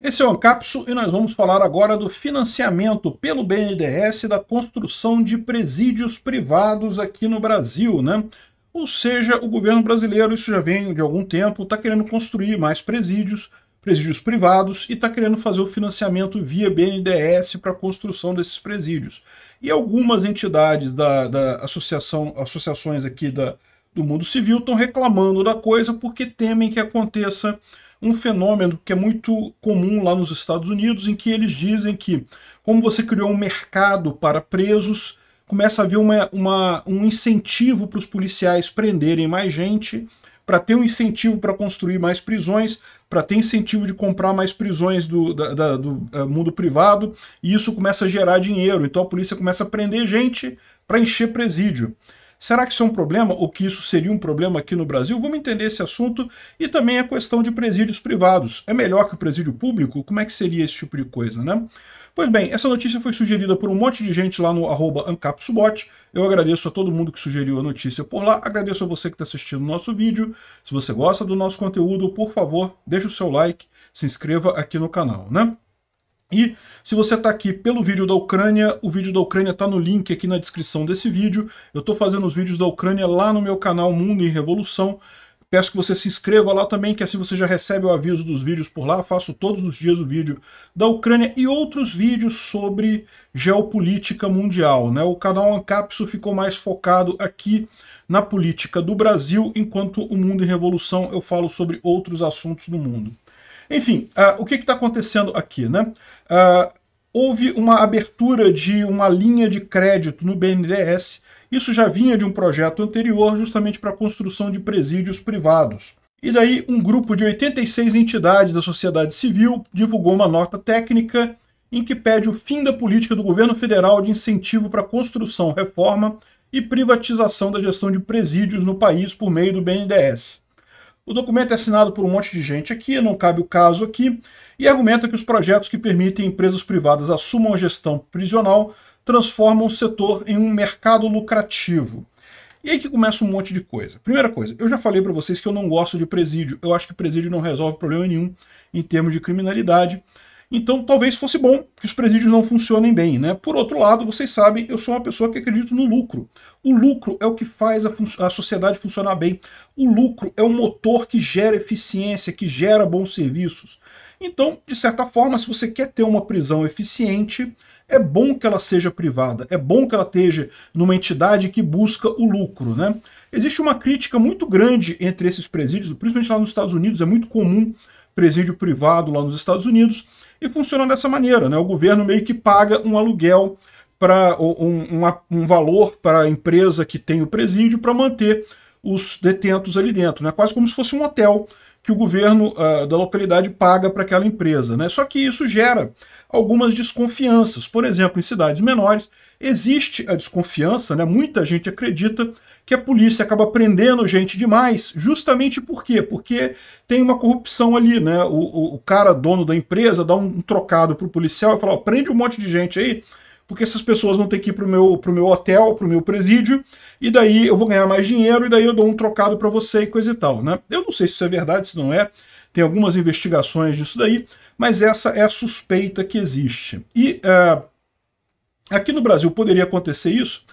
Esse é o Ancapsu e nós vamos falar agora do financiamento pelo BNDES da construção de presídios privados aqui no Brasil, né? Ou seja, o governo brasileiro, isso já vem de algum tempo, está querendo construir mais presídios, presídios privados, e está querendo fazer o financiamento via BNDES para a construção desses presídios. E algumas entidades da, da associação, associações aqui da, do mundo civil estão reclamando da coisa porque temem que aconteça um fenômeno que é muito comum lá nos Estados Unidos, em que eles dizem que, como você criou um mercado para presos, começa a haver uma, uma um incentivo para os policiais prenderem mais gente, para ter um incentivo para construir mais prisões, para ter incentivo de comprar mais prisões do, da, da, do eh, mundo privado, e isso começa a gerar dinheiro. Então a polícia começa a prender gente para encher presídio. Será que isso é um problema ou que isso seria um problema aqui no Brasil? Vamos entender esse assunto e também a questão de presídios privados. É melhor que o presídio público? Como é que seria esse tipo de coisa, né? Pois bem, essa notícia foi sugerida por um monte de gente lá no AncapSubot. Eu agradeço a todo mundo que sugeriu a notícia por lá. Agradeço a você que está assistindo o nosso vídeo. Se você gosta do nosso conteúdo, por favor, deixe o seu like, se inscreva aqui no canal, né? E se você está aqui pelo vídeo da Ucrânia, o vídeo da Ucrânia está no link aqui na descrição desse vídeo. Eu estou fazendo os vídeos da Ucrânia lá no meu canal Mundo em Revolução. Peço que você se inscreva lá também, que assim você já recebe o aviso dos vídeos por lá. Faço todos os dias o vídeo da Ucrânia e outros vídeos sobre geopolítica mundial. Né? O canal Ancapso ficou mais focado aqui na política do Brasil, enquanto o Mundo em Revolução eu falo sobre outros assuntos do mundo. Enfim, uh, o que está acontecendo aqui? Né? Uh, houve uma abertura de uma linha de crédito no BNDES. Isso já vinha de um projeto anterior, justamente para a construção de presídios privados. E daí, um grupo de 86 entidades da sociedade civil divulgou uma nota técnica em que pede o fim da política do governo federal de incentivo para construção, reforma e privatização da gestão de presídios no país por meio do BNDES. O documento é assinado por um monte de gente aqui, não cabe o caso aqui, e argumenta que os projetos que permitem empresas privadas assumam a gestão prisional transformam o setor em um mercado lucrativo. E aí que começa um monte de coisa. Primeira coisa, eu já falei para vocês que eu não gosto de presídio. Eu acho que presídio não resolve problema nenhum em termos de criminalidade. Então talvez fosse bom que os presídios não funcionem bem. Né? Por outro lado, vocês sabem, eu sou uma pessoa que acredito no lucro. O lucro é o que faz a, a sociedade funcionar bem. O lucro é o motor que gera eficiência, que gera bons serviços. Então, de certa forma, se você quer ter uma prisão eficiente, é bom que ela seja privada, é bom que ela esteja numa entidade que busca o lucro. Né? Existe uma crítica muito grande entre esses presídios, principalmente lá nos Estados Unidos, é muito comum presídio privado lá nos Estados Unidos, e funciona dessa maneira, né? O governo meio que paga um aluguel para um, um, um, valor para a empresa que tem o presídio para manter os detentos ali dentro, né? Quase como se fosse um hotel que o governo uh, da localidade paga para aquela empresa, né? Só que isso gera algumas desconfianças. Por exemplo, em cidades menores existe a desconfiança, né? Muita gente acredita que a polícia acaba prendendo gente demais, justamente por quê? Porque tem uma corrupção ali, né? O, o, o cara, dono da empresa, dá um, um trocado pro policial e fala: prende um monte de gente aí, porque essas pessoas vão ter que ir pro meu, pro meu hotel, pro meu presídio, e daí eu vou ganhar mais dinheiro, e daí eu dou um trocado para você e coisa e tal, né? Eu não sei se isso é verdade, se não é. Tem algumas investigações disso daí, mas essa é a suspeita que existe. E uh, aqui no Brasil poderia acontecer isso,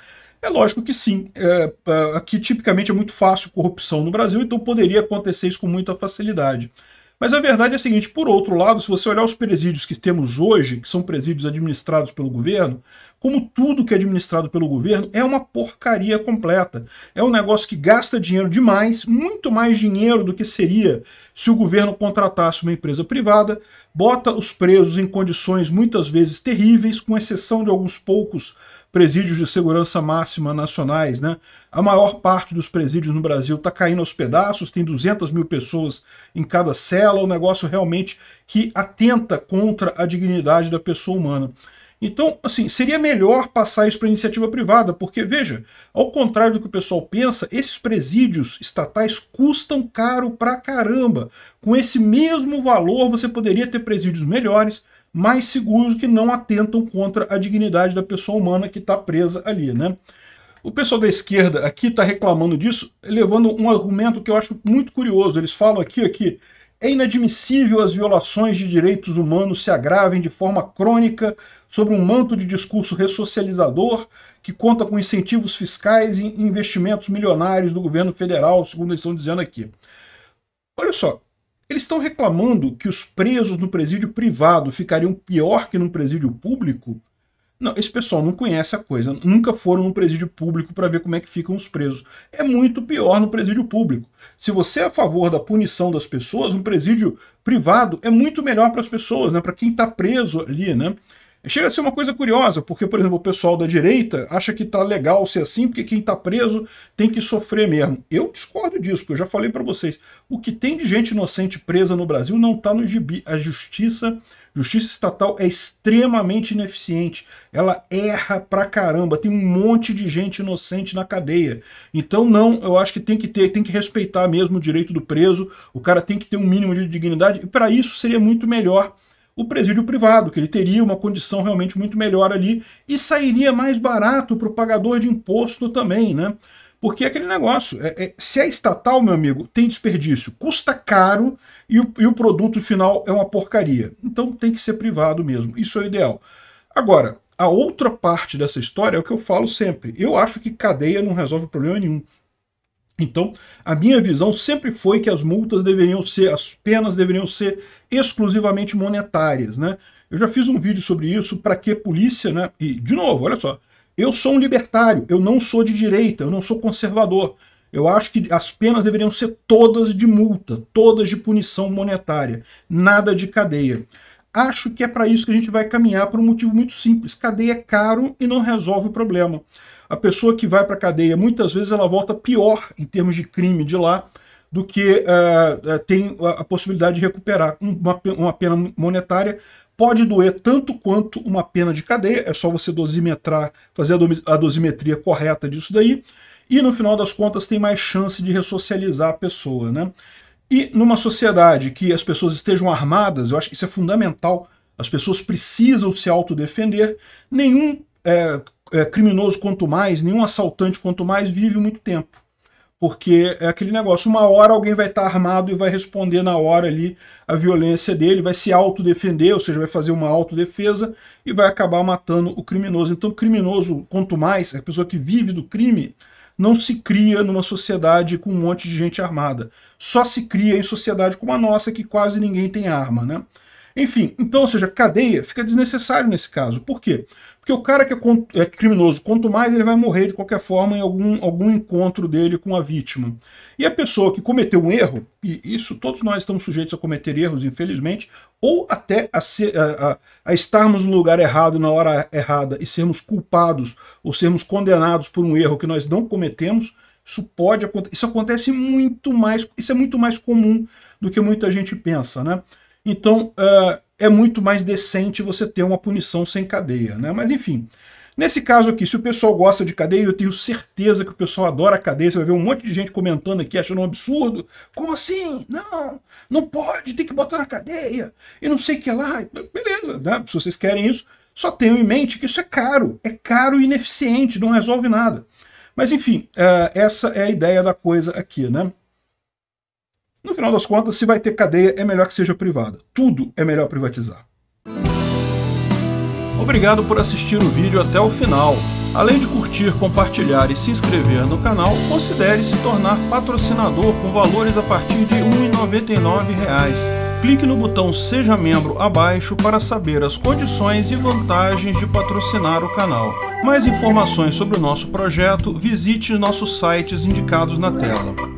é lógico que sim. É, é, aqui tipicamente é muito fácil corrupção no Brasil, então poderia acontecer isso com muita facilidade. Mas a verdade é a seguinte: por outro lado, se você olhar os presídios que temos hoje, que são presídios administrados pelo governo, como tudo que é administrado pelo governo é uma porcaria completa. É um negócio que gasta dinheiro demais, muito mais dinheiro do que seria se o governo contratasse uma empresa privada, bota os presos em condições muitas vezes terríveis, com exceção de alguns poucos presídios de segurança máxima nacionais, né? A maior parte dos presídios no Brasil está caindo aos pedaços, tem 200 mil pessoas em cada cela, um negócio realmente que atenta contra a dignidade da pessoa humana. Então, assim, seria melhor passar isso para iniciativa privada, porque, veja, ao contrário do que o pessoal pensa, esses presídios estatais custam caro pra caramba. Com esse mesmo valor, você poderia ter presídios melhores, mais seguros, que não atentam contra a dignidade da pessoa humana que está presa ali, né? O pessoal da esquerda aqui está reclamando disso, levando um argumento que eu acho muito curioso. Eles falam aqui, aqui, é inadmissível as violações de direitos humanos se agravem de forma crônica sobre um manto de discurso ressocializador que conta com incentivos fiscais e investimentos milionários do governo federal, segundo eles estão dizendo aqui. Olha só, eles estão reclamando que os presos no presídio privado ficariam pior que num presídio público? Não, esse pessoal não conhece a coisa, nunca foram num presídio público para ver como é que ficam os presos. É muito pior no presídio público. Se você é a favor da punição das pessoas, um presídio privado é muito melhor para as pessoas, né? Para quem está preso ali, né? Chega a ser uma coisa curiosa, porque, por exemplo, o pessoal da direita acha que tá legal ser assim, porque quem tá preso tem que sofrer mesmo. Eu discordo disso, porque eu já falei para vocês, o que tem de gente inocente presa no Brasil não tá no gibi. A justiça, justiça estatal é extremamente ineficiente. Ela erra pra caramba, tem um monte de gente inocente na cadeia. Então não, eu acho que tem que ter, tem que respeitar mesmo o direito do preso. O cara tem que ter um mínimo de dignidade e para isso seria muito melhor o presídio privado, que ele teria uma condição realmente muito melhor ali e sairia mais barato para o pagador de imposto também, né? Porque é aquele negócio, é, é, se é estatal, meu amigo, tem desperdício, custa caro e o, e o produto final é uma porcaria. Então tem que ser privado mesmo, isso é o ideal. Agora, a outra parte dessa história é o que eu falo sempre. Eu acho que cadeia não resolve problema nenhum. Então, a minha visão sempre foi que as multas deveriam ser, as penas deveriam ser exclusivamente monetárias, né? Eu já fiz um vídeo sobre isso, para que polícia, né? E, de novo, olha só, eu sou um libertário, eu não sou de direita, eu não sou conservador. Eu acho que as penas deveriam ser todas de multa, todas de punição monetária, nada de cadeia. Acho que é para isso que a gente vai caminhar por um motivo muito simples. Cadeia é caro e não resolve o problema a pessoa que vai para a cadeia, muitas vezes ela volta pior em termos de crime de lá do que uh, tem a possibilidade de recuperar. Uma, uma pena monetária pode doer tanto quanto uma pena de cadeia, é só você dosimetrar, fazer a dosimetria correta disso daí, e no final das contas tem mais chance de ressocializar a pessoa. Né? E numa sociedade que as pessoas estejam armadas, eu acho que isso é fundamental, as pessoas precisam se autodefender, nenhum é, é, criminoso quanto mais, nenhum assaltante quanto mais vive muito tempo. Porque é aquele negócio, uma hora alguém vai estar tá armado e vai responder na hora ali a violência dele, vai se autodefender, ou seja, vai fazer uma autodefesa e vai acabar matando o criminoso. Então, criminoso quanto mais, é a pessoa que vive do crime, não se cria numa sociedade com um monte de gente armada. Só se cria em sociedade como a nossa, que quase ninguém tem arma, né? Enfim, então, ou seja, cadeia fica desnecessário nesse caso. Por quê? Porque o cara que é, é, criminoso, quanto mais ele vai morrer de qualquer forma em algum, algum encontro dele com a vítima. E a pessoa que cometeu um erro, e isso todos nós estamos sujeitos a cometer erros, infelizmente, ou até a, ser, a, a, a estarmos no lugar errado na hora errada e sermos culpados ou sermos condenados por um erro que nós não cometemos, isso pode acontecer. Isso acontece muito mais, isso é muito mais comum do que muita gente pensa, né? Então uh, é muito mais decente você ter uma punição sem cadeia. Né? Mas enfim, nesse caso aqui, se o pessoal gosta de cadeia, eu tenho certeza que o pessoal adora cadeia, você vai ver um monte de gente comentando aqui achando um absurdo. Como assim? Não, não pode, tem que botar na cadeia. E não sei o que lá. Beleza, né? se vocês querem isso, só tenham em mente que isso é caro, é caro e ineficiente, não resolve nada. Mas enfim, uh, essa é a ideia da coisa aqui, né? No final das contas, se vai ter cadeia, é melhor que seja privada. Tudo é melhor privatizar. Obrigado por assistir o vídeo até o final. Além de curtir, compartilhar e se inscrever no canal, considere se tornar patrocinador com valores a partir de R$ 1,99. Clique no botão Seja Membro abaixo para saber as condições e vantagens de patrocinar o canal. Mais informações sobre o nosso projeto, visite nossos sites indicados na tela.